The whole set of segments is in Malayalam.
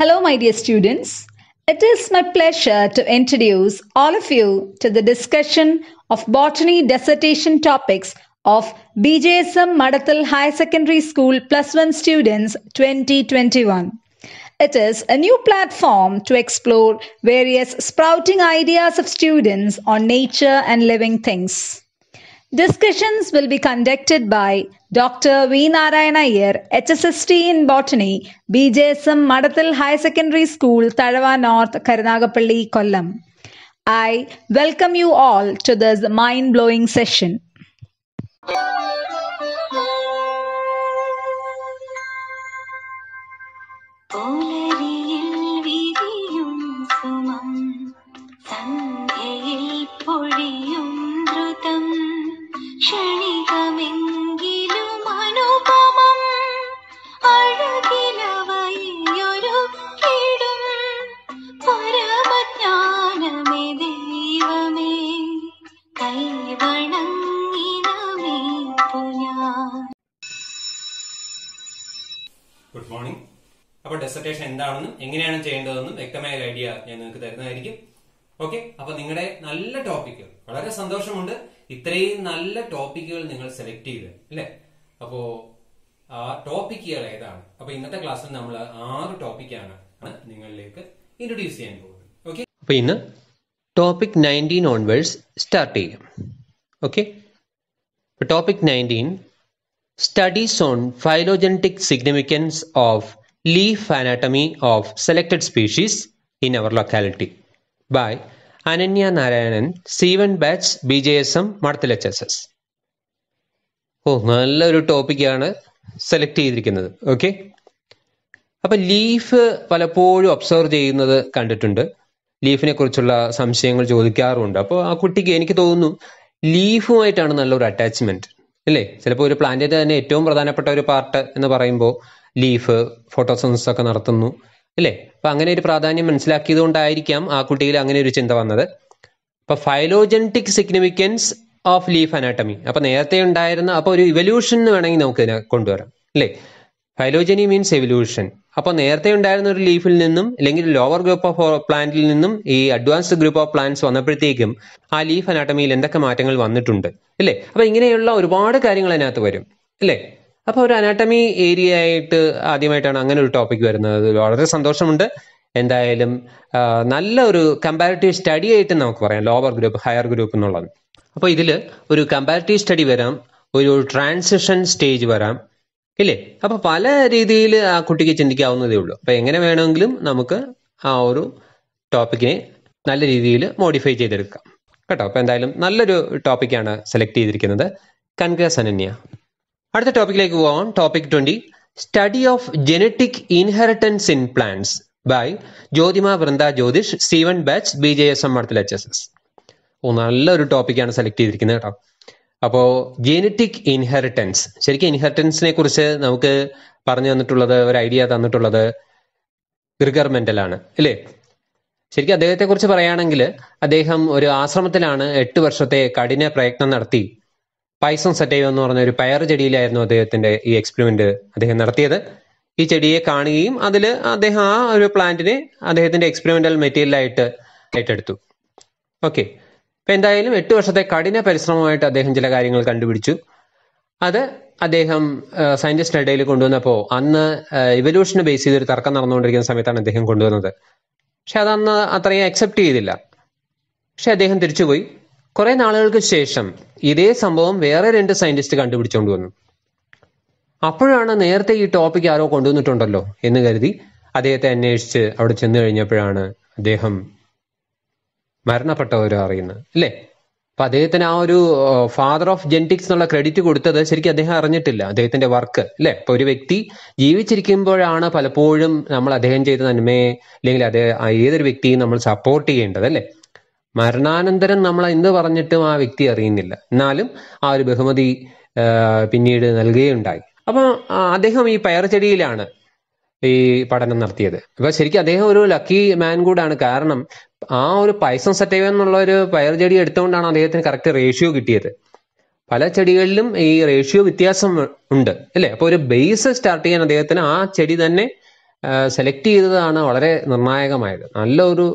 Hello, my dear students. It is my pleasure to introduce all of you to the discussion of botany dissertation topics of BJSM Madathal High Secondary School Plus One Students 2021. It is a new platform to explore various sprouting ideas of students on nature and living things. Discussions will be conducted by Dr. V. Narayana Iyer, HSST in Botany, BJSM Madathil High Secondary School, Tarawa North, Karnataka, Kollam. I welcome you all to this mind blowing session. ക്ഷണികമെങ്കിലും അനുപമം അഴകിലവയൊരു കിടും പരമജ്ഞാനമേ ദൈവമേ കൈവണങ്ങിനമേപ്പു ഞാൻ ഗുഡ് മോർണിംഗ് അപ്പോൾ ഡെസർട്ടേഷൻ എന്താണെന്നും എങ്ങനെയാണ് ചെയ്യേണ്ടതെന്നും വ്യക്തമായ ഒരു ഐഡിയ ഞാൻ നിങ്ങൾക്ക് തരുന്നതായിരിക്കും ഓക്കെ അപ്പൊ നിങ്ങളുടെ നല്ല ടോപ്പിക് വളരെ സന്തോഷമുണ്ട് ഇത്രയും നല്ല ടോപ്പിക്കുകൾ നിങ്ങൾ സെലക്ട് ചെയ്ത് അല്ലേ അപ്പോ ആ ടോപ്പിക്കുകൾ ഏതാണ് അപ്പൊ ഇന്നത്തെ ക്ലാസ്സിൽ നമ്മൾ ആറ് ടോപ്പിക്കാണ് നിങ്ങളിലേക്ക് ഇൻട്രൊഡ്യൂസ് ചെയ്യാൻ പോകുന്നത് ഓക്കെ അപ്പൊ ഇന്ന് ടോപ്പിക് നയൻറ്റീൻ ഓൺവേഴ്സ് സ്റ്റാർട്ട് ചെയ്യും okay topic nineteen studies on phylogenetic significance of leaf anatomy of selected species in our locality by Ananya Narayanan seven batch B J S M Madathil H S S ഓ നല്ലൊരു ടോപ്പിക്കാണ് സെലക്ട് ചെയ്തിരിക്കുന്നത് ഓക്കെ അപ്പൊ ലീഫ് പലപ്പോഴും ഒബ്സർവ് ചെയ്യുന്നത് കണ്ടിട്ടുണ്ട് ലീഫിനെ കുറിച്ചുള്ള സംശയങ്ങൾ ചോദിക്കാറുണ്ട് അപ്പോൾ ആ കുട്ടിക്ക് എനിക്ക് തോന്നുന്നു ലീഫുമായിട്ടാണ് നല്ലൊരു അറ്റാച്ച്മെന്റ് അല്ലേ ചിലപ്പോൾ ഒരു പ്ലാന്റിന്റെ തന്നെ ഏറ്റവും പ്രധാനപ്പെട്ട ഒരു പാർട്ട് എന്ന് പറയുമ്പോൾ ലീഫ് ഫോട്ടോസിൻസ് ഒക്കെ നടത്തുന്നു അല്ലേ അപ്പൊ അങ്ങനെ ഒരു പ്രാധാന്യം മനസ്സിലാക്കിയതുകൊണ്ടായിരിക്കാം ആ കുട്ടിയിൽ അങ്ങനെ ഒരു ചിന്ത വന്നത് അപ്പൊ phylogenetic significance of leaf anatomy അപ്പൊ നേരത്തെ ഉണ്ടായിരുന്ന അപ്പോൾ ഒരു ഇവല്യൂഷൻ എന്ന് വേണമെങ്കിൽ നമുക്ക് ഇതിനെ കൊണ്ടുവരാം അല്ലേ ഫൈലോജനി മീൻസ് എവല്യൂഷൻ അപ്പോൾ നേരത്തെ ഉണ്ടായിരുന്ന ഒരു ലീഫിൽ നിന്നും അല്ലെങ്കിൽ ലോവർ ഗ്രൂപ്പ് ഓഫ് പ്ലാന്റിൽ നിന്നും ഈ അഡ്വാൻസ്ഡ് ഗ്രൂപ്പ് ഓഫ് പ്ലാന്റ്സ് വന്നപ്പോഴത്തേക്കും ആ ലീഫ് അനാട്ടമിയിൽ എന്തൊക്കെ മാറ്റങ്ങൾ വന്നിട്ടുണ്ട് അല്ലേ അപ്പോൾ ഇങ്ങനെയുള്ള ഒരുപാട് കാര്യങ്ങൾ അതിനകത്ത് വരും അല്ലേ അപ്പോൾ ഒരു അനാട്ടമി ഏരിയ ആയിട്ട് ആദ്യമായിട്ടാണ് അങ്ങനെ ഒരു ടോപ്പിക് വരുന്നത് വളരെ സന്തോഷമുണ്ട് എന്തായാലും നല്ല ഒരു കമ്പാരിറ്റീവ് സ്റ്റഡി ആയിട്ട് നമുക്ക് പറയാം ലോവർ ഗ്രൂപ്പ് ഹയർ ഗ്രൂപ്പ് എന്നുള്ളത് അപ്പോൾ ഇതിൽ ഒരു കമ്പാരിറ്റീവ് സ്റ്റഡി വരാം ഒരു ട്രാൻസിഷൻ സ്റ്റേജ് വരാം ഇല്ലേ അപ്പൊ പല രീതിയിൽ ആ കുട്ടിക്ക് ചിന്തിക്കാവുന്നതേ ഉള്ളൂ അപ്പൊ എങ്ങനെ വേണമെങ്കിലും നമുക്ക് ആ ഒരു ടോപ്പിക്കിനെ നല്ല രീതിയിൽ മോഡിഫൈ ചെയ്തെടുക്കാം കേട്ടോ അപ്പൊ എന്തായാലും നല്ലൊരു ടോപ്പിക്കാണ് സെലക്ട് ചെയ്തിരിക്കുന്നത് കൺഗ്രസ് അനന്യ അടുത്ത ടോപ്പിക്കിലേക്ക് പോവാം topic twenty study of genetic inheritance in plants by Jyothima Vrinda Jyothish seven batch B J S M അടുത്ത എച്ച് എസ് എസ് ഓ നല്ലൊരു ടോപ്പിക്കാണ് സെലക്ട് ചെയ്തിരിക്കുന്നത് കേട്ടോ അപ്പോൾ ജെനറ്റിക് ഇൻഹെറിറ്റൻസ് ശരിക്കും ഇൻഹെറിറ്റൻസിനെ കുറിച്ച് നമുക്ക് പറഞ്ഞു തന്നിട്ടുള്ളത് ഒരു ഐഡിയ തന്നിട്ടുള്ളത് ഗ്രിഗർ ആണ് അല്ലേ ശരിക്കും അദ്ദേഹത്തെ കുറിച്ച് പറയുകയാണെങ്കിൽ അദ്ദേഹം ഒരു ആശ്രമത്തിലാണ് എട്ട് വർഷത്തെ കഠിന പ്രയത്നം നടത്തി പൈസൺ സെറ്റൈവ് എന്ന് പറഞ്ഞ ഒരു പയർ ചെടിയിലായിരുന്നു അദ്ദേഹത്തിന്റെ ഈ എക്സ്പെരിമെന്റ് അദ്ദേഹം നടത്തിയത് ഈ ചെടിയെ കാണുകയും അതിൽ അദ്ദേഹം ആ ഒരു പ്ലാന്റിനെ അദ്ദേഹത്തിന്റെ എക്സ്പെരിമെന്റൽ മെറ്റീരിയലായിട്ട് ഏറ്റെടുത്തു ഓക്കെ ഇപ്പൊ എന്തായാലും എട്ട് വർഷത്തെ കഠിന പരിശ്രമമായിട്ട് അദ്ദേഹം ചില കാര്യങ്ങൾ കണ്ടുപിടിച്ചു അത് അദ്ദേഹം സയൻറ്റിസ്റ്റ് ഇടയിൽ കൊണ്ടുവന്നപ്പോൾ അന്ന് ഇവല്യൂഷന് ബേസ് ചെയ്തൊരു തർക്കം നടന്നുകൊണ്ടിരിക്കുന്ന സമയത്താണ് അദ്ദേഹം കൊണ്ടുവന്നത് പക്ഷെ അതന്ന് അത്രയും അക്സെപ്റ്റ് ചെയ്തില്ല പക്ഷെ അദ്ദേഹം തിരിച്ചുപോയി കുറെ നാളുകൾക്ക് ശേഷം ഇതേ സംഭവം വേറെ രണ്ട് സയന്റിസ്റ്റ് കണ്ടുപിടിച്ചുകൊണ്ട് വന്നു അപ്പോഴാണ് നേരത്തെ ഈ ടോപ്പിക് ആരോ കൊണ്ടുവന്നിട്ടുണ്ടല്ലോ എന്ന് കരുതി അദ്ദേഹത്തെ അന്വേഷിച്ച് അവിടെ ചെന്ന് കഴിഞ്ഞപ്പോഴാണ് അദ്ദേഹം മരണപ്പെട്ടവരും അറിയുന്നത് അല്ലേ അപ്പൊ അദ്ദേഹത്തിന് ആ ഒരു ഫാദർ ഓഫ് ജെനറ്റിക്സ് എന്നുള്ള ക്രെഡിറ്റ് കൊടുത്തത് ശരിക്കും അദ്ദേഹം അറിഞ്ഞിട്ടില്ല അദ്ദേഹത്തിന്റെ വർക്ക് അല്ലെ അപ്പൊ ഒരു വ്യക്തി ജീവിച്ചിരിക്കുമ്പോഴാണ് പലപ്പോഴും നമ്മൾ അദ്ദേഹം ചെയ്ത നന്മയെ അല്ലെങ്കിൽ അദ്ദേഹം ഏതൊരു വ്യക്തിയും നമ്മൾ സപ്പോർട്ട് ചെയ്യേണ്ടത് അല്ലേ മരണാനന്തരം നമ്മൾ എന്ത് പറഞ്ഞിട്ടും ആ വ്യക്തി അറിയുന്നില്ല എന്നാലും ആ ഒരു ബഹുമതി പിന്നീട് നൽകുകയുണ്ടായി അപ്പൊ അദ്ദേഹം ഈ പയർചെടിയിലാണ് ഈ പഠനം നടത്തിയത് അപ്പൊ ശരിക്കും അദ്ദേഹം ഒരു ലക്കി മാൻ കൂടാണ് കാരണം ആ ഒരു പൈസൻ സറ്റൈവ എന്നുള്ള ഒരു പയർ ചെടി എടുത്തുകൊണ്ടാണ് അദ്ദേഹത്തിന് കറക്റ്റ് റേഷ്യോ കിട്ടിയത് പല ചെടികളിലും ഈ റേഷ്യോ വ്യത്യാസം ഉണ്ട് അല്ലേ അപ്പോൾ ഒരു ബേസ് സ്റ്റാർട്ട് ചെയ്യാൻ അദ്ദേഹത്തിന് ആ ചെടി തന്നെ സെലക്ട് ചെയ്തതാണ് വളരെ നിർണായകമായത് നല്ലൊരു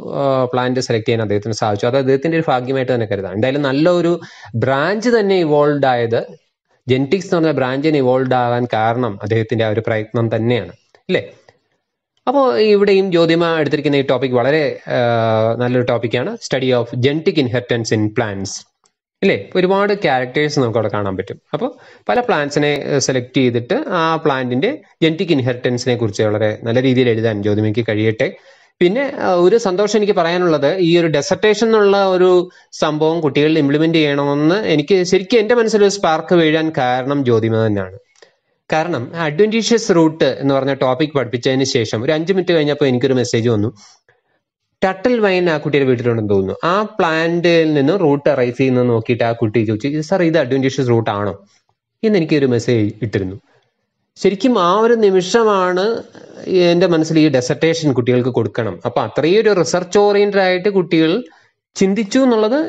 പ്ലാന്റ് സെലക്ട് ചെയ്യാൻ അദ്ദേഹത്തിന് സാധിച്ചു അത് അദ്ദേഹത്തിന്റെ ഒരു ഭാഗ്യമായിട്ട് തന്നെ കരുതാം എന്തായാലും നല്ലൊരു ബ്രാഞ്ച് തന്നെ ഇവോൾവ് ആയത് ജെനറ്റിക്സ് എന്ന് പറഞ്ഞ ബ്രാഞ്ചിന് ഇവോൾവ് ആകാൻ കാരണം അദ്ദേഹത്തിന്റെ ആ ഒരു പ്രയത്നം തന്നെയാണ് അല്ലേ അപ്പോൾ ഇവിടെയും ജ്യോതിമ എടുത്തിരിക്കുന്ന ഈ ടോപ്പിക് വളരെ നല്ലൊരു ടോപ്പിക്കാണ് study of genetic inheritance in plants അല്ലേ ഒരുപാട് ക്യാരക്ടേഴ്സ് നമുക്ക് അവിടെ കാണാൻ പറ്റും അപ്പോൾ പല പ്ലാന്റ്സിനെ സെലക്ട് ചെയ്തിട്ട് ആ പ്ലാന്റിന്റെ ജെനറ്റിക് ഇൻഹെറിറ്റൻസിനെ കുറിച്ച് വളരെ നല്ല രീതിയിൽ എഴുതാൻ ജ്യോതിമയ്ക്ക് കഴിയട്ടെ പിന്നെ ഒരു സന്തോഷം എനിക്ക് പറയാനുള്ളത് ഈ ഒരു ഡെസർട്ടേഷൻ എന്നുള്ള ഒരു സംഭവം കുട്ടികളിൽ ഇംപ്ലിമെന്റ് ചെയ്യണമെന്ന് എനിക്ക് ശരിക്കും എൻ്റെ മനസ്സിൽ ഒരു സ്പാർക്ക് വീഴാൻ കാരണം ജ്യോതിമ തന്നെയാണ് കാരണം അഡ്വന്റീഷ്യസ് റൂട്ട് എന്ന് പറഞ്ഞ ടോപ്പിക് പഠിപ്പിച്ചതിന് ശേഷം ഒരു അഞ്ച് മിനിറ്റ് കഴിഞ്ഞപ്പോൾ എനിക്കൊരു മെസ്സേജ് വന്നു ടട്ടൽ വൈൻ ആ കുട്ടിയുടെ വീട്ടിലുണ്ടെന്ന് തോന്നുന്നു ആ പ്ലാന്റിൽ നിന്ന് റൂട്ട് അറൈസ് ചെയ്യുന്നത് നോക്കിയിട്ട് ആ കുട്ടി ചോദിച്ചു സാർ ഇത് അഡ്വൻറ്റീഷ്യസ് റൂട്ട് ആണോ എന്ന് എനിക്ക് ഒരു മെസ്സേജ് ഇട്ടിരുന്നു ശരിക്കും ആ ഒരു നിമിഷമാണ് എൻ്റെ മനസ്സിൽ ഈ ഡെസർട്ടേഷൻ കുട്ടികൾക്ക് കൊടുക്കണം അപ്പൊ അത്രയും ഒരു റിസർച്ച് ഓറിയന്റഡ് ആയിട്ട് കുട്ടികൾ ചിന്തിച്ചു എന്നുള്ളത്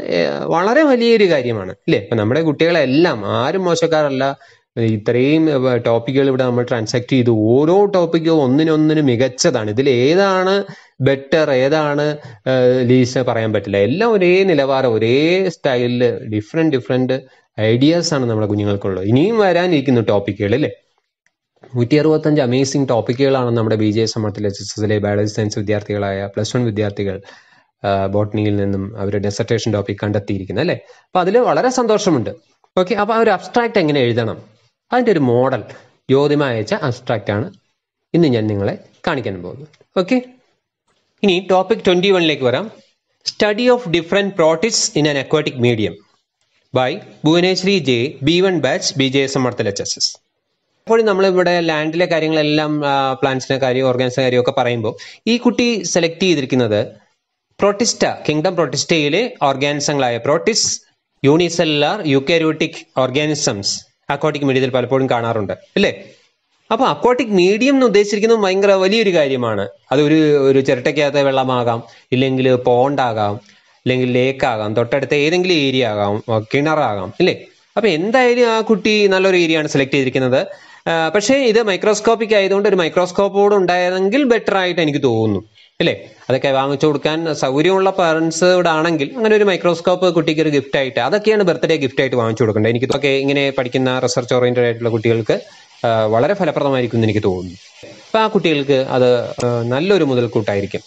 വളരെ വലിയൊരു കാര്യമാണ് ഇല്ലേ ഇപ്പൊ നമ്മുടെ കുട്ടികളെല്ലാം ആരും മോശക്കാരല്ല ഇത്രയും ടോപ്പിക്കുകൾ ഇവിടെ നമ്മൾ ട്രാൻസാക്ട് ചെയ്തു ഓരോ ടോപ്പിക്കും ഒന്നിനൊന്നിനും മികച്ചതാണ് ഇതിൽ ഏതാണ് ബെറ്റർ ഏതാണ് ലീസിനെ പറയാൻ പറ്റില്ല എല്ലാം ഒരേ നിലവാരം ഒരേ സ്റ്റൈലിൽ ഡിഫറെന്റ് ഡിഫറെന്റ് ഐഡിയാസ് ആണ് നമ്മുടെ കുഞ്ഞുങ്ങൾക്കുള്ളത് ഇനിയും വരാനിരിക്കുന്നു ടോപ്പിക്കുകൾ അല്ലേ നൂറ്റി അറുപത്തഞ്ച് അമേസിംഗ് ടോപ്പിക്കുകളാണ് നമ്മുടെ ബി ജെ എസ് സമർത്തിൽ H S S biology science വിദ്യാർത്ഥികളായ പ്ലസ് വൺ വിദ്യാർത്ഥികൾ ബോട്ടണിയിൽ നിന്നും അവരുടെ ഡെസർട്ടേഷൻ ടോപ്പിക് കണ്ടെത്തിയിരിക്കുന്നത് അല്ലേ അപ്പോൾ അതിൽ വളരെ സന്തോഷമുണ്ട് ഓക്കെ അപ്പോൾ ആ ഒരു അബ്സ്ട്രാക്റ്റ് എങ്ങനെ എഴുതണം അതിന്റെ ഒരു മോഡൽ ജ്യോതിമ അയച്ച ആണ് ഇന്ന് ഞാൻ നിങ്ങളെ കാണിക്കാൻ പോകുന്നത് ഓക്കെ ഇനി ടോപ്പിക് ട്വന്റി വണ്ണിലേക്ക് വരാം study of different protists in an aquatic medium by Bhuvaneswari J B one batch B J S എമർത്തൽ എച്ച് എസ് എസ് നമ്മളിവിടെ ലാൻഡിലെ കാര്യങ്ങളെല്ലാം പ്ലാന്റ്സിന്റെ കാര്യം ഓർഗാൻസിന്റെ കാര്യം ഒക്കെ പറയുമ്പോൾ ഈ കുട്ടി സെലക്ട് ചെയ്തിരിക്കുന്നത് പ്രോട്ടിസ്റ്റ കിങ്ഡം പ്രോട്ടിസ്റ്റയിലെ ഓർഗാനിസങ്ങളായ protists unicellular eukaryotic organisms aquatic മീഡിയത്തിൽ പലപ്പോഴും കാണാറുണ്ട് അല്ലേ അപ്പൊ അക്വാട്ടിക് മീഡിയം എന്ന് ഉദ്ദേശിച്ചിരിക്കുന്നത് ഭയങ്കര വലിയൊരു കാര്യമാണ് അത് ഒരു ഒരു ചിരട്ടയ്ക്കകത്തെ വെള്ളമാകാം ഇല്ലെങ്കിൽ പോണ്ടാകാം അല്ലെങ്കിൽ ലേക്ക് ആകാം തൊട്ടടുത്ത ഏതെങ്കിലും ഏരിയ ആകാം കിണറാകാം ഇല്ലേ അപ്പൊ എന്തായാലും ആ കുട്ടി നല്ലൊരു ഏരിയ ആണ് സെലക്ട് ചെയ്തിരിക്കുന്നത് പക്ഷേ ഇത് മൈക്രോസ്കോപ്പിക് ആയതുകൊണ്ട് ഒരു മൈക്രോസ്കോപ്പോട് ഉണ്ടായിരുന്നെങ്കിൽ ബെറ്റർ ആയിട്ട് എനിക്ക് തോന്നുന്നു അല്ലേ അതൊക്കെ വാങ്ങിച്ചു കൊടുക്കാൻ സൗകര്യമുള്ള ഇവിടെ ആണെങ്കിൽ അങ്ങനെ ഒരു മൈക്രോസ്കോപ്പ് കുട്ടിക്ക് ഒരു ഗിഫ്റ്റ് ആയിട്ട് അതൊക്കെയാണ് ബർത്ത്ഡേ ഗിഫ്റ്റ് ആയിട്ട് വാങ്ങിച്ചു കൊടുക്കേണ്ടത് എനിക്ക് ഇതൊക്കെ ഇങ്ങനെ പഠിക്കുന്ന റിസർച്ച് ഓറിയന്റഡ് ആയിട്ടുള്ള കുട്ടികൾക്ക് വളരെ ഫലപ്രദമായിരിക്കും എന്ന് എനിക്ക് തോന്നുന്നു അപ്പൊ ആ കുട്ടികൾക്ക് അത് നല്ലൊരു മുതൽക്കൂട്ടായിരിക്കും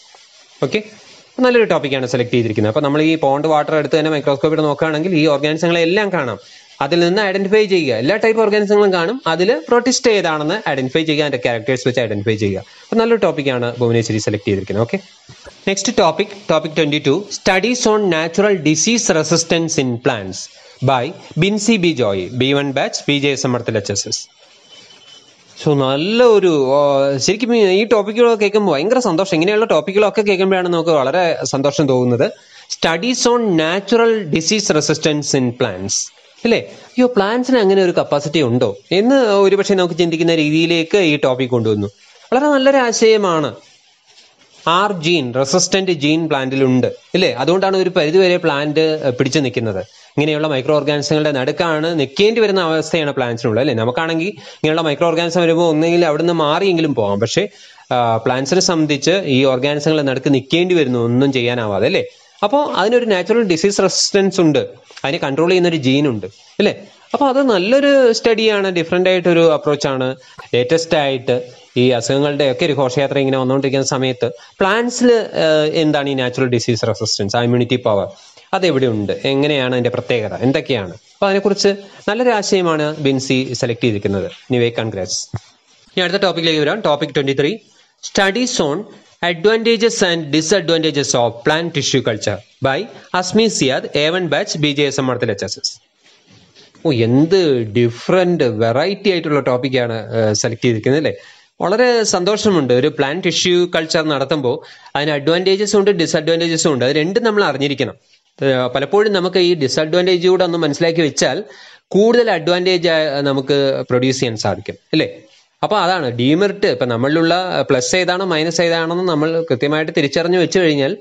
ഓക്കെ നല്ലൊരു ടോപ്പിക്കാണ് സെലക്ട് ചെയ്തിരിക്കുന്നത് അപ്പൊ നമ്മൾ ഈ പോണ്ട് വാട്ടർ എടുത്ത് തന്നെ മൈക്രോസ്കോപ്പിൽ നോക്കുകയാണെങ്കിൽ ഈ ഓർഗാനിസങ്ങളെ എല്ലാം കാണാം അതിൽ നിന്ന് ഐഡന്റിഫൈ ചെയ്യുക എല്ലാ ടൈപ്പ് ഓർഗാനിസങ്ങളും കാണും അതിൽ പ്രൊട്ടിസ്റ്റ് ഏതാണെന്ന് ഐഡന്റിഫൈ ചെയ്യുക അതിന്റെ ക്യാരക്ടേഴ്സ് വെച്ച് ഐഡന്റിഫൈ ചെയ്യുക അപ്പൊ നല്ലൊരു ടോപ്പിക്കാണ് ഭുവനേശ്വരി സെലക്ട് ചെയ്തിരിക്കുന്നത് okay next topic topic twenty two studies on natural disease resistance in plants by Binsi B Joy B one batch P J സമർത്ഥ എസ് സോ നല്ല ഒരു ശരിക്കും ഈ ടോപ്പിക്കുകളൊക്കെ കേൾക്കുമ്പോൾ ഭയങ്കര സന്തോഷം ഇങ്ങനെയുള്ള ടോപ്പിക്കുകളൊക്കെ കേൾക്കുമ്പോഴാണ് നമുക്ക് വളരെ സന്തോഷം തോന്നുന്നത് studies on natural disease resistance in plants അല്ലേ അയ്യോ പ്ലാന്റ്സിന് അങ്ങനെ ഒരു കപ്പാസിറ്റി ഉണ്ടോ എന്ന് ഒരുപക്ഷെ നമുക്ക് ചിന്തിക്കുന്ന രീതിയിലേക്ക് ഈ ടോപ്പിക് കൊണ്ടുവന്നു വളരെ നല്ലൊരു ആശയമാണ് ആർ ജീൻ റെസിസ്റ്റന്റ് ജീൻ പ്ലാന്റിലുണ്ട് അല്ലേ അതുകൊണ്ടാണ് ഒരു പരിധിവരെ പ്ലാന്റ് പിടിച്ചു നിൽക്കുന്നത് ഇങ്ങനെയുള്ള മൈക്രോ ഓർഗാനിസങ്ങളുടെ നടുക്കാണ് നിൽക്കേണ്ടി വരുന്ന അവസ്ഥയാണ് പ്ലാന്റ്സിനുള്ളത് അല്ലെ നമുക്കാണെങ്കിൽ ഇങ്ങനെയുള്ള മൈക്രോ ഓർഗാനിസം വരുമ്പോൾ ഒന്നെങ്കിൽ അവിടുന്ന് മാറിയെങ്കിലും പോകാം പക്ഷേ പ്ലാന്റ്സിനെ സംബന്ധിച്ച് ഈ ഓർഗാനിസങ്ങളുടെ നടുക്ക് നിൽക്കേണ്ടി വരുന്നു ഒന്നും ചെയ്യാനാവാതെ അല്ലേ അപ്പോൾ അതിനൊരു നാച്ചുറൽ ഡിസീസ് റെസിസ്റ്റൻസ് ഉണ്ട് അതിനെ കൺട്രോൾ ചെയ്യുന്ന ഒരു ജീൻ ഉണ്ട് അല്ലേ അപ്പോൾ അത് നല്ലൊരു സ്റ്റഡിയാണ് ഡിഫറെൻ്റ് ആയിട്ടൊരു അപ്രോച്ചാണ് ലേറ്റസ്റ്റ് ആയിട്ട് ഈ അസുഖങ്ങളുടെ ഒക്കെ ഒരു ഘോഷയാത്ര ഇങ്ങനെ വന്നുകൊണ്ടിരിക്കുന്ന സമയത്ത് പ്ലാന്റ്സിൽ എന്താണ് ഈ natural disease resistance immunity power അതെവിടെ ഉണ്ട് എങ്ങനെയാണ് അതിന്റെ പ്രത്യേകത എന്തൊക്കെയാണ് അപ്പൊ അതിനെക്കുറിച്ച് നല്ലൊരു ആശയമാണ് ബിൻസി സെലക്ട് ചെയ്തിരിക്കുന്നത് നിവേ കൺഗ്രാറ്റ്സ് ഇനി അടുത്ത ടോപ്പിക്കിലേക്ക് വരാം topic twenty three studies on advantages and disadvantages of plan tissue culture by Asmi Siyad A one batch B J S M മർത്തൽ എച്ച് എസ് എസ് ഓ എന്ത് ഡിഫറെന്റ് വെറൈറ്റി ആയിട്ടുള്ള ടോപ്പിക്കാണ് സെലക്ട് ചെയ്തിരിക്കുന്നത് അല്ലേ വളരെ സന്തോഷമുണ്ട് ഒരു പ്ലാൻ ടിഷ്യൂ കൾച്ചർ നടത്തുമ്പോൾ അതിന് അഡ്വാൻറ്റേജസും ഉണ്ട് ഡിസ്അഡ്വാൻറ്റേജസും ഉണ്ട് അത് രണ്ടും നമ്മൾ അറിഞ്ഞിരിക്കണം പലപ്പോഴും നമുക്ക് ഈ ഡിസഡ്വാൻറ്റേജ് കൂടെ ഒന്ന് മനസ്സിലാക്കി വെച്ചാൽ കൂടുതൽ അഡ്വാൻറ്റേജ് നമുക്ക് പ്രൊഡ്യൂസ് ചെയ്യാൻ സാധിക്കും അല്ലേ അപ്പോൾ അതാണ് ഡീമെറിറ്റ് ഇപ്പൊ നമ്മളിലുള്ള പ്ലസ് ഏതാണോ മൈനസ് ഏതാണെന്ന് നമ്മൾ കൃത്യമായിട്ട് തിരിച്ചറിഞ്ഞു വെച്ചു കഴിഞ്ഞാൽ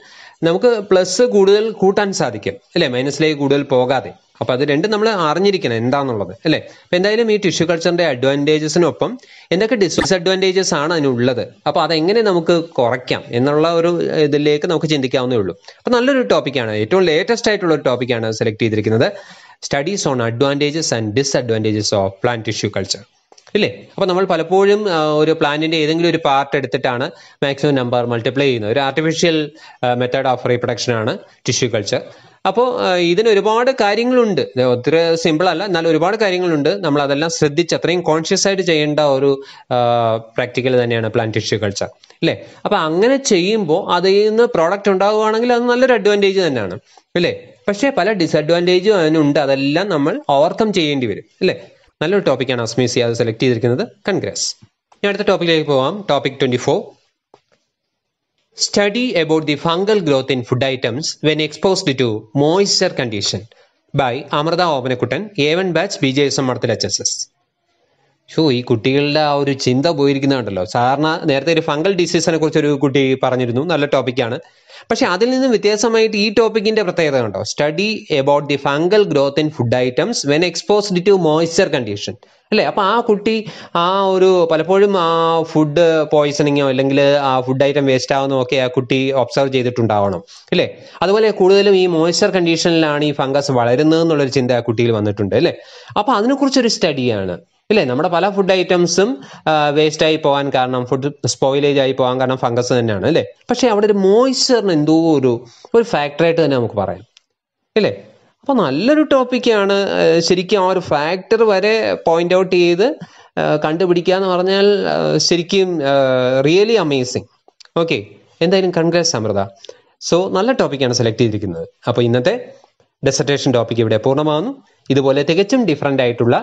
നമുക്ക് പ്ലസ് കൂടുതൽ കൂട്ടാൻ സാധിക്കും അല്ലേ മൈനസിലേക്ക് കൂടുതൽ പോകാതെ അപ്പൊ അത് രണ്ടും നമ്മൾ അറിഞ്ഞിരിക്കണം എന്താണെന്നുള്ളത് അല്ലേ അപ്പൊ എന്തായാലും ഈ ടിഷ്യൂ കൾച്ചറിന്റെ അഡ്വാൻറ്റേജസിനൊപ്പം എന്തൊക്കെ ഡിസ്അഡ്വാൻറ്റേജസ് ആണ് അതിനുള്ളത് അപ്പൊ അതെങ്ങനെ നമുക്ക് കുറയ്ക്കാം എന്നുള്ള ഒരു ഇതിലേക്ക് നമുക്ക് ചിന്തിക്കാവുന്നേ ഉള്ളൂ അപ്പൊ നല്ലൊരു ടോപ്പിക്കാണ് ഏറ്റവും ലേറ്റസ്റ്റ് ആയിട്ടുള്ള ഒരു ടോപ്പിക്കാണ് സെലക്ട് ചെയ്തിരിക്കുന്നത് studies on advantages and disadvantages of plant tissue culture ഇല്ലേ അപ്പൊ നമ്മൾ പലപ്പോഴും ഒരു പ്ലാന്റിന്റെ ഏതെങ്കിലും ഒരു പാർട്ട് എടുത്തിട്ടാണ് മാക്സിമം നമ്പർ മൾട്ടിപ്ലൈ ചെയ്യുന്നത് ഒരു ആർട്ടിഫിഷ്യൽ മെത്തേഡ് ഓഫ് റീപ്രൊഡക്ഷൻ ആണ് ടിഷ്യൂ കൾച്ചർ അപ്പോൾ ഇതിന് ഒരുപാട് കാര്യങ്ങളുണ്ട് ഒത്തിരി സിമ്പിൾ അല്ല എന്നാൽ ഒരുപാട് കാര്യങ്ങളുണ്ട് നമ്മൾ അതെല്ലാം ശ്രദ്ധിച്ച് അത്രയും കോൺഷ്യസ് ആയിട്ട് ചെയ്യേണ്ട ഒരു പ്രാക്ടിക്കൽ തന്നെയാണ് പ്ലാന്റ് ടിഷ്യൂ കൾച്ചർ അല്ലേ അപ്പൊ അങ്ങനെ ചെയ്യുമ്പോൾ അതിൽ നിന്ന് പ്രോഡക്റ്റ് ഉണ്ടാകുവാണെങ്കിൽ അത് നല്ലൊരു അഡ്വാൻറ്റേജ് തന്നെയാണ് അല്ലേ പക്ഷേ പല ഡിസഡ്വാൻറ്റേജും അതിനുണ്ട് അതെല്ലാം നമ്മൾ ഓവർകം ചെയ്യേണ്ടി വരും അല്ലേ നല്ലൊരു ടോപ്പിക്കാണ് സി അത് സെലക്ട് ചെയ്തിരിക്കുന്നത് കൺഗ്രസ് ഞാൻ അടുത്ത ടോപ്പിക്കിലേക്ക് പോവാം topic twenty four study about the fungal growth in food items when exposed to moisture condition by Amritha Opanakuttan A one batch B J S M Madathil H S S ഷോ ഈ കുട്ടികളുടെ ആ ഒരു ചിന്ത പോയിരിക്കുന്നതുണ്ടല്ലോ സാധാരണ നേരത്തെ ഒരു ഫംഗൽ ഡിസീസിനെ കുറിച്ച് ഒരു കുട്ടി പറഞ്ഞിരുന്നു നല്ല ടോപ്പിക്കാണ് പക്ഷെ അതിൽ നിന്നും വ്യത്യാസമായിട്ട് ഈ ടോപ്പിക്കിന്റെ പ്രത്യേകത ഉണ്ടോ study about the fungal growth in food items when exposed to moisture condition അല്ലേ അപ്പൊ ആ കുട്ടി ആ ഒരു പലപ്പോഴും ആ ഫുഡ് പോയിസണിങ്ങോ അല്ലെങ്കിൽ ആ ഫുഡ് ഐറ്റം വേസ്റ്റ് ആവുന്നോ ഒക്കെ ആ കുട്ടി ഒബ്സർവ് ചെയ്തിട്ടുണ്ടാവണം അല്ലേ അതുപോലെ കൂടുതലും ഈ മോയ്സ്ചർ കണ്ടീഷനിലാണ് ഈ ഫംഗസ് വളരുന്നത് എന്നുള്ളൊരു ചിന്ത ആ കുട്ടിയിൽ വന്നിട്ടുണ്ട് അല്ലേ അപ്പൊ അതിനെക്കുറിച്ചൊരു സ്റ്റഡിയാണ് ഇല്ലേ നമ്മുടെ പല ഫുഡ് ഐറ്റംസും വേസ്റ്റ് ആയി പോകാൻ കാരണം ഫുഡ് സ്പോയിലേജ് ആയി പോകാൻ കാരണം ഫംഗസ് തന്നെയാണ് അല്ലേ പക്ഷേ അവിടെ ഒരു മോയ്സ്ചറിന് എന്തോ ഒരു ഒരു ഫാക്ടറായിട്ട് തന്നെ നമുക്ക് പറയാം ഇല്ലേ അപ്പോൾ നല്ലൊരു ടോപ്പിക്കാണ് ശരിക്കും ആ ഒരു ഫാക്ടർ വരെ പോയിന്റ് ഔട്ട് ചെയ്ത് കണ്ടുപിടിക്കുക എന്ന് പറഞ്ഞാൽ ശരിക്കും റിയലി അമേസിങ് ഓക്കെ എന്തായാലും കൺഗ്രസ് അമൃത സോ നല്ല ടോപ്പിക്കാണ് സെലക്ട് ചെയ്തിരിക്കുന്നത് അപ്പോൾ ഇന്നത്തെ ഡെസർട്ടേഷൻ ടോപ്പിക് ഇവിടെ പൂർണ്ണമാകുന്നു ഇതുപോലെ തികച്ചും ഡിഫറെൻ്റ് ആയിട്ടുള്ള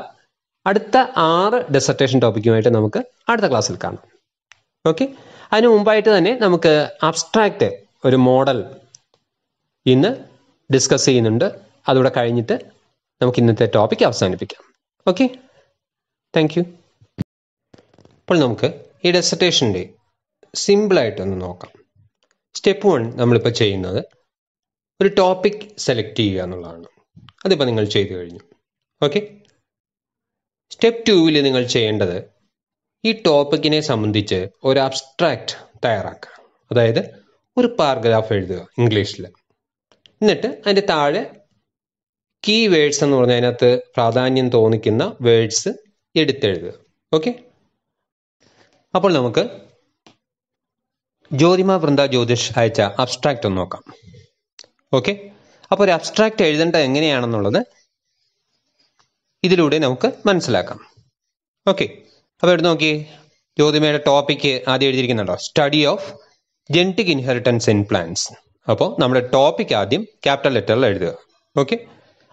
അടുത്ത ആറ് ഡെസർട്ടേഷൻ ടോപ്പിക്കുമായിട്ട് നമുക്ക് അടുത്ത ക്ലാസ്സിൽ കാണാം ഓക്കെ അതിന് മുമ്പായിട്ട് തന്നെ നമുക്ക് അബ്സ്ട്രാക്റ്റ് ഒരു മോഡൽ ഇന്ന് ഡിസ്കസ് ചെയ്യുന്നുണ്ട് അതുകൂടെ കഴിഞ്ഞിട്ട് നമുക്ക് ഇന്നത്തെ ടോപ്പിക് അവസാനിപ്പിക്കാം ഓക്കെ താങ്ക് യു അപ്പോൾ നമുക്ക് ഈ ഡെസർട്ടേഷൻ്റെ സിമ്പിളായിട്ടൊന്ന് നോക്കാം സ്റ്റെപ്പ് വൺ നമ്മളിപ്പോൾ ചെയ്യുന്നത് ഒരു ടോപ്പിക് സെലക്ട് ചെയ്യുക എന്നുള്ളതാണ് അതിപ്പോൾ നിങ്ങൾ ചെയ്തു കഴിഞ്ഞു ഓക്കെ സ്റ്റെപ്പ് ടുവിൽ നിങ്ങൾ ചെയ്യേണ്ടത് ഈ ടോപ്പിക്കിനെ സംബന്ധിച്ച് ഒരു അബ്സ്ട്രാക്റ്റ് തയ്യാറാക്കുക അതായത് ഒരു പാരഗ്രാഫ് എഴുതുക ഇംഗ്ലീഷിൽ എന്നിട്ട് അതിൻ്റെ താഴെ കീ വേഡ്സ് എന്ന് പറഞ്ഞാൽ അതിനകത്ത് പ്രാധാന്യം തോന്നിക്കുന്ന വേഡ്സ് എടുത്തെഴുതുക ഓക്കെ അപ്പോൾ നമുക്ക് ജ്യോതിമ വൃന്ദ ജ്യോതിഷ് അയച്ച അബ്സ്ട്രാക്റ്റ് ഒന്ന് നോക്കാം ഓക്കെ അപ്പോൾ ഒരു അബ്സ്ട്രാക്റ്റ് എഴുതേണ്ടത് എങ്ങനെയാണെന്നുള്ളത് ഇതിലൂടെ നമുക്ക് മനസ്സിലാക്കാം ഓക്കെ അപ്പോൾ എടുത്ത് നോക്കിയേ ജ്യോതിമയുടെ ടോപ്പിക്ക് ആദ്യം എഴുതിയിരിക്കുന്നുണ്ടോ study of genetic inheritance in plants അപ്പോൾ നമ്മുടെ ടോപ്പിക് ആദ്യം ക്യാപിറ്റൽ ലെറ്ററിൽ എഴുതുക ഓക്കെ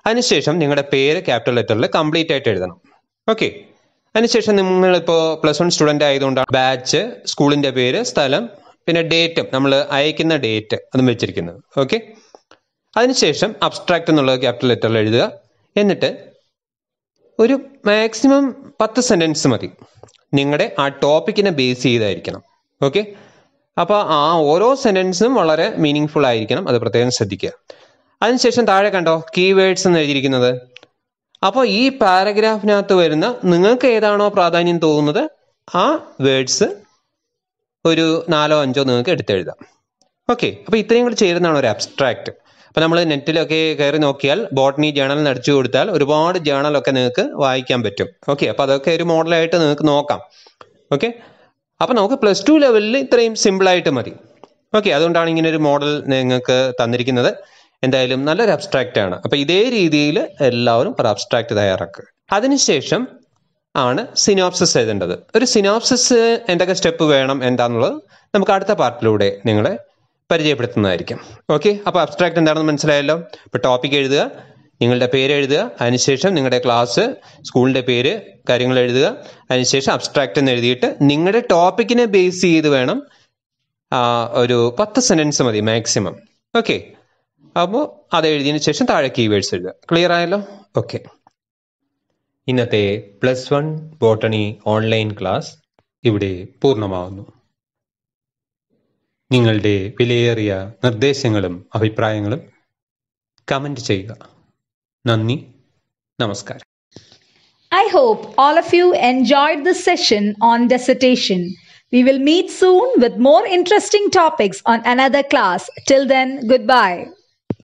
അതിനുശേഷം നിങ്ങളുടെ പേര് ക്യാപിറ്റൽ ലെറ്ററിൽ കംപ്ലീറ്റ് ആയിട്ട് എഴുതണം ഓക്കെ അതിനുശേഷം നിങ്ങൾ ഇപ്പോൾ പ്ലസ് വൺ സ്റ്റുഡൻ്റ് ആയതുകൊണ്ടാണ് ബാച്ച് സ്കൂളിൻ്റെ പേര് സ്ഥലം പിന്നെ ഡേറ്റും നമ്മൾ അയക്കുന്ന ഡേറ്റ് അതും വെച്ചിരിക്കുന്നത് ഓക്കെ അതിനുശേഷം അബ്സ്ട്രാക്റ്റ് എന്നുള്ളത് ക്യാപിറ്റൽ ലെറ്ററിൽ എഴുതുക എന്നിട്ട് ഒരു മാക്സിമം പത്ത് സെൻറ്റൻസ് മതി നിങ്ങളുടെ ആ ടോപ്പിക്കിനെ ബേസ് ചെയ്തായിരിക്കണം ഓക്കെ അപ്പോൾ ആ ഓരോ സെൻറ്റൻസും വളരെ മീനിങ് ഫുൾ ആയിരിക്കണം അത് പ്രത്യേകം ശ്രദ്ധിക്കുക അതിനുശേഷം താഴെ കണ്ടോ കീവേഡ്സ് എന്ന് എഴുതിയിരിക്കുന്നത് അപ്പോൾ ഈ പാരഗ്രാഫിനകത്ത് വരുന്ന നിങ്ങൾക്ക് ഏതാണോ പ്രാധാന്യം തോന്നുന്നത് ആ വേർഡ്സ് ഒരു നാലോ അഞ്ചോ നിങ്ങൾക്ക് എടുത്തെഴുതാം ഓക്കെ അപ്പോൾ ഇത്രയും കൂടി ചേരുന്നതാണ് ഒരു അബ്സ്ട്രാക്റ്റ് അപ്പോൾ നമ്മൾ നെറ്റിലൊക്കെ കയറി നോക്കിയാൽ ബോട്ടണി ജേണൽ അടിച്ചു കൊടുത്താൽ ഒരുപാട് ജേണലൊക്കെ നിങ്ങൾക്ക് വായിക്കാൻ പറ്റും ഓക്കെ അപ്പോൾ അതൊക്കെ ഒരു മോഡലായിട്ട് നിങ്ങൾക്ക് നോക്കാം ഓക്കെ അപ്പോൾ നമുക്ക് പ്ലസ് ടു ലെവലിൽ ഇത്രയും സിമ്പിളായിട്ട് മതി ഓക്കെ അതുകൊണ്ടാണ് ഇങ്ങനെ ഒരു മോഡൽ നിങ്ങൾക്ക് തന്നിരിക്കുന്നത് എന്തായാലും നല്ലൊരു അബ്സ്ട്രാക്റ്റ് ആണ് അപ്പോൾ ഇതേ രീതിയിൽ എല്ലാവരും ഒരു അബ്സ്ട്രാക്റ്റ് തയ്യാറാക്കുക അതിനുശേഷം ആണ് സിനോപ്സിസ് എഴുതേണ്ടത് ഒരു സിനോപ്സിസ് എന്തൊക്കെ സ്റ്റെപ്പ് വേണം എന്താണെന്നുള്ളത് നമുക്ക് അടുത്ത പാർട്ടിലൂടെ നിങ്ങളെ പരിചയപ്പെടുത്തുന്നതായിരിക്കും ഓക്കെ അപ്പോൾ അബ്സ്ട്രാക്ട് എന്താണെന്ന് മനസ്സിലായല്ലോ ഇപ്പൊ ടോപ്പിക് എഴുതുക നിങ്ങളുടെ പേര് എഴുതുക അതിനുശേഷം നിങ്ങളുടെ ക്ലാസ് സ്കൂളിന്റെ പേര് കാര്യങ്ങൾ എഴുതുക അതിനുശേഷം അബ്സ്ട്രാക്റ്റ് എന്ന് എഴുതിയിട്ട് നിങ്ങളുടെ ടോപ്പിക്കിനെ ബേസ് ചെയ്ത് വേണം ഒരു പത്ത് സെന്റൻസ് മതി മാക്സിമം ഓക്കെ അപ്പോൾ അത് എഴുതിയതിനു ശേഷം താഴെ കീവേഡ്സ് എഴുതുക ക്ലിയർ ആയല്ലോ ഓക്കെ ഇന്നത്തെ plus one botany online class ഇവിടെ പൂർണ്ണമാവുന്നു നിങ്ങളുടെ വിലയേറിയ നിർദ്ദേശങ്ങളും അഭിപ്രായങ്ങളും കമന്റ് ചെയ്യുക നന്ദി നമസ്കാരം I hope all of you enjoy the session on dissertation we will meet soon with more interesting topics on another class till then good by